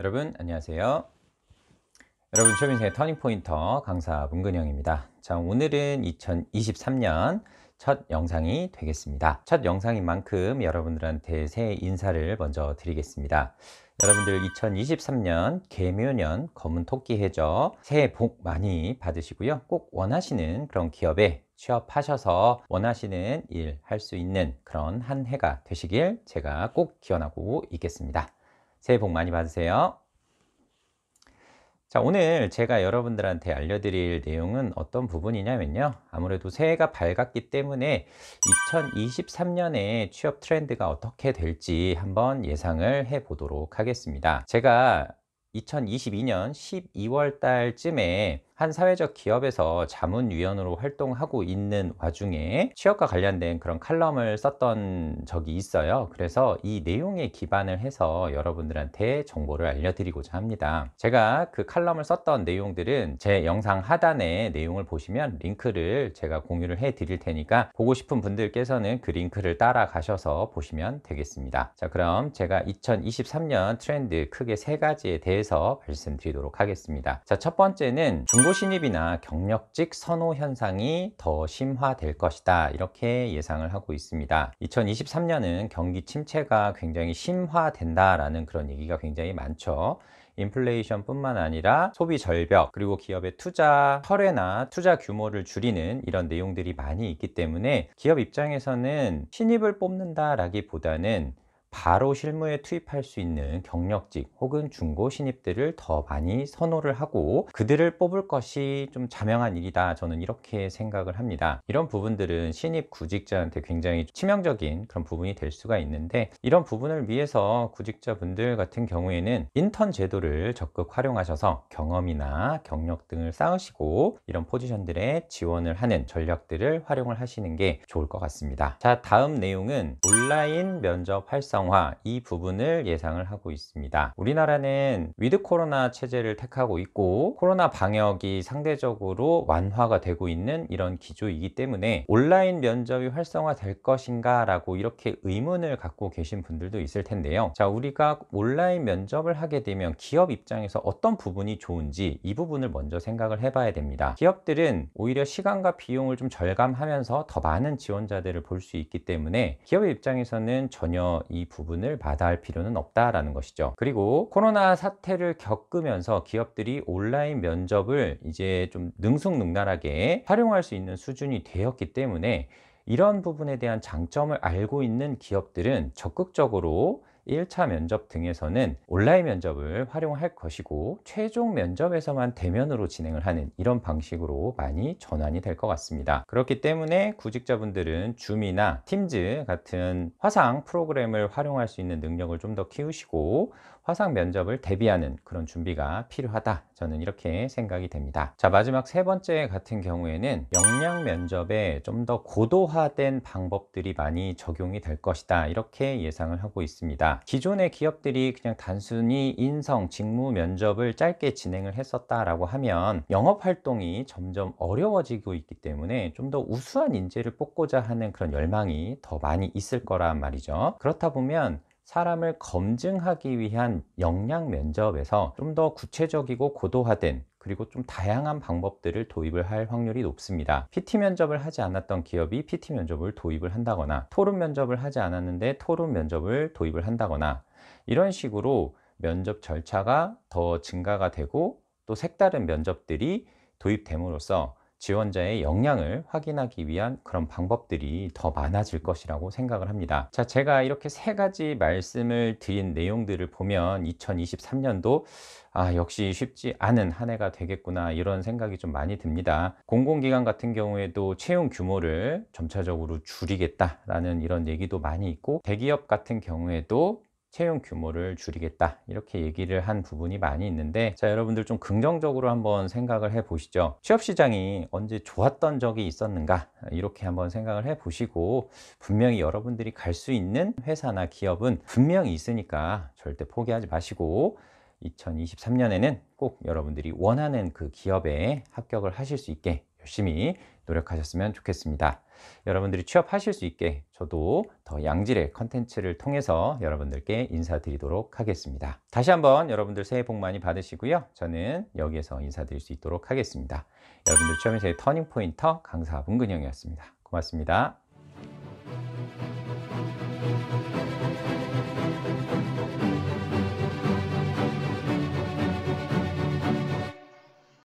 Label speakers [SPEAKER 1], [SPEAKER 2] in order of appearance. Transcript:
[SPEAKER 1] 여러분 안녕하세요. 여러분 취업 인생의 터닝 포인터 강사 문근영입니다. 자, 오늘은 2023년 첫 영상이 되겠습니다. 첫 영상인 만큼 여러분들한테 새해 인사를 먼저 드리겠습니다. 여러분들 2023년 개묘년 검은 토끼 해죠 새해 복 많이 받으시고요. 꼭 원하시는 그런 기업에 취업하셔서 원하시는 일 할 수 있는 그런 한 해가 되시길 제가 꼭 기원하고 있겠습니다. 새해 복 많이 받으세요. 자, 오늘 제가 여러분들한테 알려드릴 내용은 어떤 부분이냐면요. 아무래도 새해가 밝았기 때문에 2023년에 취업 트렌드가 어떻게 될지 한번 예상을 해 보도록 하겠습니다. 제가 2022년 12월 달쯤에 한 사회적 기업에서 자문위원으로 활동하고 있는 와중에 취업과 관련된 그런 칼럼을 썼던 적이 있어요. 그래서 이 내용에 기반을 해서 여러분들한테 정보를 알려드리고자 합니다. 제가 그 칼럼을 썼던 내용들은 제 영상 하단에 내용을 보시면 링크를 제가 공유를 해 드릴 테니까 보고 싶은 분들께서는 그 링크를 따라가셔서 보시면 되겠습니다. 자 그럼 제가 2023년 트렌드 크게 세 가지에 대해서 말씀드리도록 하겠습니다. 자첫 번째는 중국 정보 신입이나 경력직 선호 현상이 더 심화될 것이다 이렇게 예상을 하고 있습니다 2023년은 경기 침체가 굉장히 심화된다라는 그런 얘기가 굉장히 많죠 인플레이션 뿐만 아니라 소비 절벽 그리고 기업의 투자 철회나 투자 규모를 줄이는 이런 내용들이 많이 있기 때문에 기업 입장에서는 신입을 뽑는다 라기보다는 바로 실무에 투입할 수 있는 경력직 혹은 중고 신입들을 더 많이 선호를 하고 그들을 뽑을 것이 좀 자명한 일이다 저는 이렇게 생각을 합니다 이런 부분들은 신입 구직자한테 굉장히 치명적인 그런 부분이 될 수가 있는데 이런 부분을 위해서 구직자분들 같은 경우에는 인턴 제도를 적극 활용하셔서 경험이나 경력 등을 쌓으시고 이런 포지션들에 지원을 하는 전략들을 활용을 하시는 게 좋을 것 같습니다 자 다음 내용은 온라인 면접 활성 활성화 이 부분을 예상을 하고 있습니다. 우리나라는 위드 코로나 체제를 택하고 있고 코로나 방역이 상대적으로 완화가 되고 있는 이런 기조이기 때문에 온라인 면접이 활성화될 것인가 라고 이렇게 의문을 갖고 계신 분들도 있을 텐데요. 자 우리가 온라인 면접을 하게 되면 기업 입장에서 어떤 부분이 좋은지 이 부분을 먼저 생각을 해봐야 됩니다. 기업들은 오히려 시간과 비용을 좀 절감하면서 더 많은 지원자들을 볼 수 있기 때문에 기업 입장에서는 전혀 이 부분을 마다할 필요는 없다라는 것이죠. 그리고 코로나 사태를 겪으면서 기업들이 온라인 면접을 이제 좀 능숙능란하게 활용할 수 있는 수준이 되었기 때문에 이런 부분에 대한 장점을 알고 있는 기업들은 적극적으로 1차 면접 등에서는 온라인 면접을 활용할 것이고 최종 면접에서만 대면으로 진행을 하는 이런 방식으로 많이 전환이 될 것 같습니다. 그렇기 때문에 구직자분들은 줌이나 팀즈 같은 화상 프로그램을 활용할 수 있는 능력을 좀 더 키우시고 화상 면접을 대비하는 그런 준비가 필요하다 저는 이렇게 생각이 됩니다 자 마지막 세 번째 같은 경우에는 역량 면접에 좀 더 고도화된 방법들이 많이 적용이 될 것이다 이렇게 예상을 하고 있습니다 기존의 기업들이 그냥 단순히 인성, 직무 면접을 짧게 진행을 했었다라고 하면 영업 활동이 점점 어려워지고 있기 때문에 좀 더 우수한 인재를 뽑고자 하는 그런 열망이 더 많이 있을 거란 말이죠. 그렇다 보면 사람을 검증하기 위한 역량 면접에서 좀 더 구체적이고 고도화된 그리고 좀 다양한 방법들을 도입을 할 확률이 높습니다. PT 면접을 하지 않았던 기업이 PT 면접을 도입을 한다거나 토론 면접을 하지 않았는데 토론 면접을 도입을 한다거나 이런 식으로 면접 절차가 더 증가가 되고 또 색다른 면접들이 도입됨으로써 지원자의 역량을 확인하기 위한 그런 방법들이 더 많아질 것이라고 생각을 합니다. 자, 제가 이렇게 세 가지 말씀을 드린 내용들을 보면 2023년도 아, 역시 쉽지 않은 한 해가 되겠구나 이런 생각이 좀 많이 듭니다. 공공기관 같은 경우에도 채용 규모를 점차적으로 줄이겠다라는 이런 얘기도 많이 있고 대기업 같은 경우에도 채용 규모를 줄이겠다 이렇게 얘기를 한 부분이 많이 있는데 자 여러분들 좀 긍정적으로 한번 생각을 해 보시죠 취업시장이 언제 좋았던 적이 있었는가 이렇게 한번 생각을 해 보시고 분명히 여러분들이 갈 수 있는 회사나 기업은 분명히 있으니까 절대 포기하지 마시고 2023년에는 꼭 여러분들이 원하는 그 기업에 합격을 하실 수 있게 열심히 노력하셨으면 좋겠습니다. 여러분들이 취업하실 수 있게 저도 더 양질의 컨텐츠를 통해서 여러분들께 인사드리도록 하겠습니다. 다시 한번 여러분들 새해 복 많이 받으시고요. 저는 여기에서 인사드릴 수 있도록 하겠습니다. 여러분들 취업인생의 터닝포인터 강사 문근영이었습니다. 고맙습니다.